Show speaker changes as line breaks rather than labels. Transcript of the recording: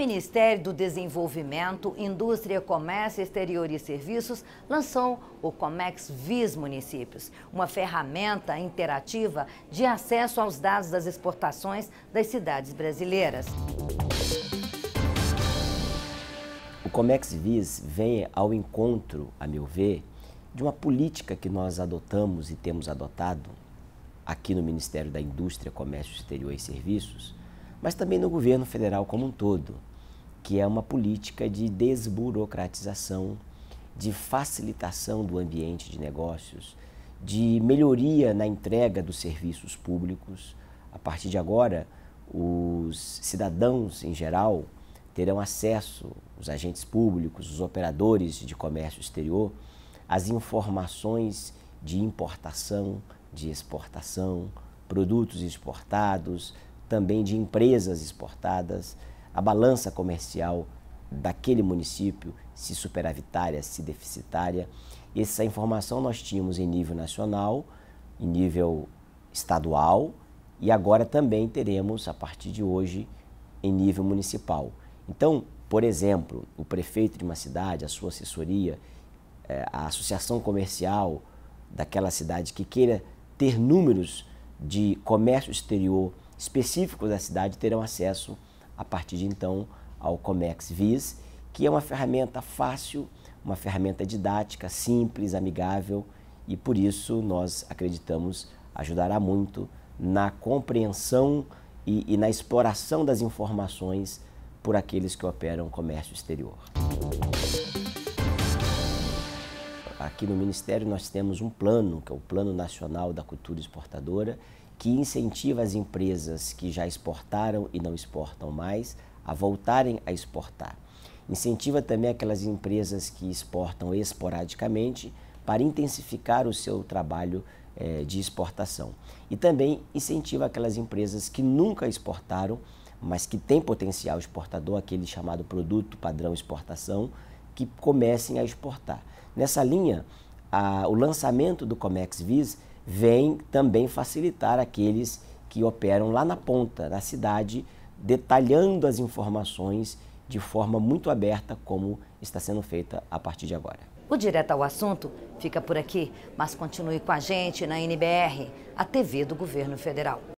Ministério do Desenvolvimento, Indústria, Comércio Exterior e Serviços lançou o Comex Vis Municípios, uma ferramenta interativa de acesso aos dados das exportações das cidades brasileiras.
O Comex Vis vem ao encontro, a meu ver, de uma política que nós adotamos e temos adotado aqui no Ministério da Indústria, Comércio Exterior e Serviços, mas também no governo federal como um todo que é uma política de desburocratização, de facilitação do ambiente de negócios, de melhoria na entrega dos serviços públicos. A partir de agora, os cidadãos em geral terão acesso, os agentes públicos, os operadores de comércio exterior, às informações de importação, de exportação, produtos exportados, também de empresas exportadas a balança comercial daquele município, se superavitária, se deficitária. Essa informação nós tínhamos em nível nacional, em nível estadual e agora também teremos, a partir de hoje, em nível municipal. Então, por exemplo, o prefeito de uma cidade, a sua assessoria, eh, a associação comercial daquela cidade que queira ter números de comércio exterior específicos da cidade terão acesso a a partir de então ao Comex Vis, que é uma ferramenta fácil, uma ferramenta didática, simples, amigável e por isso nós acreditamos ajudará muito na compreensão e, e na exploração das informações por aqueles que operam comércio exterior. Aqui no Ministério nós temos um plano, que é o Plano Nacional da Cultura Exportadora, que incentiva as empresas que já exportaram e não exportam mais a voltarem a exportar. Incentiva também aquelas empresas que exportam esporadicamente para intensificar o seu trabalho eh, de exportação. E também incentiva aquelas empresas que nunca exportaram, mas que têm potencial exportador, aquele chamado produto padrão exportação, que comecem a exportar. Nessa linha, a, o lançamento do Comex Vis vem também facilitar aqueles que operam lá na ponta, na cidade, detalhando as informações de forma muito aberta, como está sendo feita a partir de agora.
O Direto ao Assunto fica por aqui, mas continue com a gente na NBR, a TV do Governo Federal.